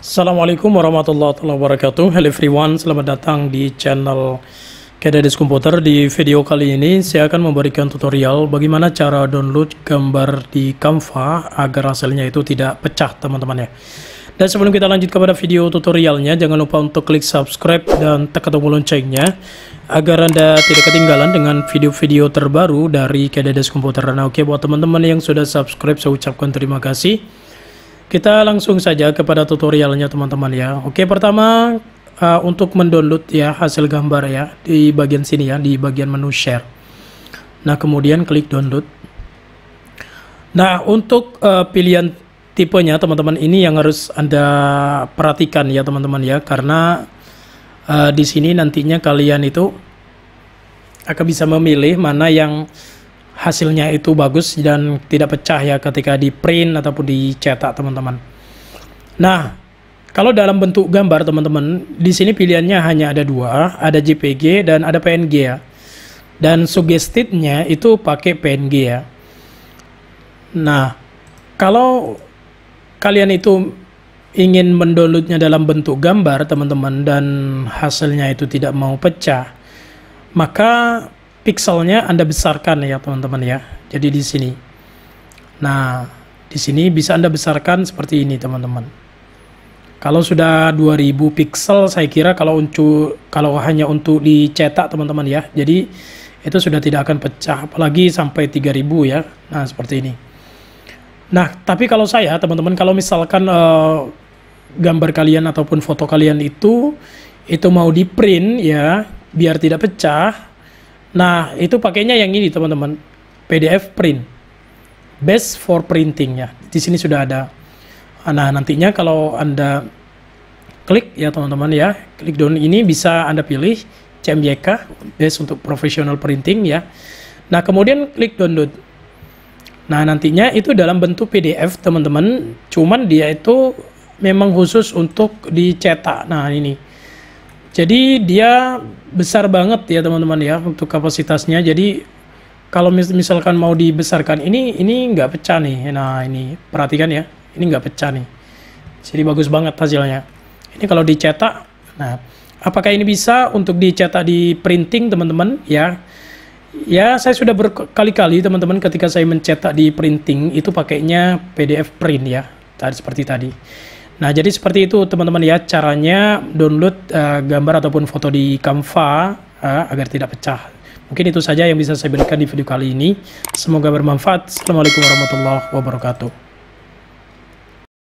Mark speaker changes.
Speaker 1: Assalamualaikum warahmatullahi wabarakatuh Hello everyone, selamat datang di channel Kedadis Komputer Di video kali ini saya akan memberikan tutorial Bagaimana cara download gambar di Canva Agar hasilnya itu tidak pecah teman-teman ya Dan sebelum kita lanjut kepada video tutorialnya Jangan lupa untuk klik subscribe dan tekan tombol loncengnya Agar anda tidak ketinggalan dengan video-video terbaru dari Kedadis Komputer Nah oke buat teman-teman yang sudah subscribe saya ucapkan terima kasih kita langsung saja kepada tutorialnya teman-teman ya. Oke, pertama uh, untuk mendownload ya hasil gambar ya di bagian sini ya, di bagian menu share. Nah, kemudian klik download. Nah, untuk uh, pilihan tipenya teman-teman ini yang harus Anda perhatikan ya teman-teman ya karena uh, di sini nantinya kalian itu akan bisa memilih mana yang hasilnya itu bagus dan tidak pecah ya ketika di print ataupun dicetak teman-teman. Nah, kalau dalam bentuk gambar teman-teman, di sini pilihannya hanya ada dua, ada JPG dan ada PNG ya. Dan suggestednya itu pakai PNG ya. Nah, kalau kalian itu ingin mendownloadnya dalam bentuk gambar teman-teman dan hasilnya itu tidak mau pecah, maka pixelnya Anda besarkan ya teman-teman ya. Jadi di sini. Nah, di sini bisa Anda besarkan seperti ini teman-teman. Kalau sudah 2000 pixel saya kira kalau untuk kalau hanya untuk dicetak teman-teman ya. Jadi itu sudah tidak akan pecah apalagi sampai 3000 ya. Nah, seperti ini. Nah, tapi kalau saya teman-teman kalau misalkan eh, gambar kalian ataupun foto kalian itu itu mau di print ya biar tidak pecah Nah, itu pakainya yang ini teman-teman, PDF print. Best for printing ya. Di sini sudah ada. Nah, nantinya kalau Anda klik ya teman-teman ya, klik down ini bisa Anda pilih CMYK, best untuk professional printing ya. Nah, kemudian klik download. Nah, nantinya itu dalam bentuk PDF teman-teman, cuman dia itu memang khusus untuk dicetak. Nah, ini. Jadi dia besar banget ya teman-teman ya untuk kapasitasnya. Jadi kalau mis misalkan mau dibesarkan ini ini nggak pecah nih. Nah ini perhatikan ya, ini nggak pecah nih. Jadi bagus banget hasilnya. Ini kalau dicetak, nah apakah ini bisa untuk dicetak di printing teman-teman ya? Ya saya sudah berkali-kali teman-teman ketika saya mencetak di printing itu pakainya PDF print ya, tadi seperti tadi. Nah, jadi seperti itu teman-teman ya caranya download uh, gambar ataupun foto di Canva uh, agar tidak pecah. Mungkin itu saja yang bisa saya berikan di video kali ini. Semoga bermanfaat. Assalamualaikum warahmatullahi wabarakatuh.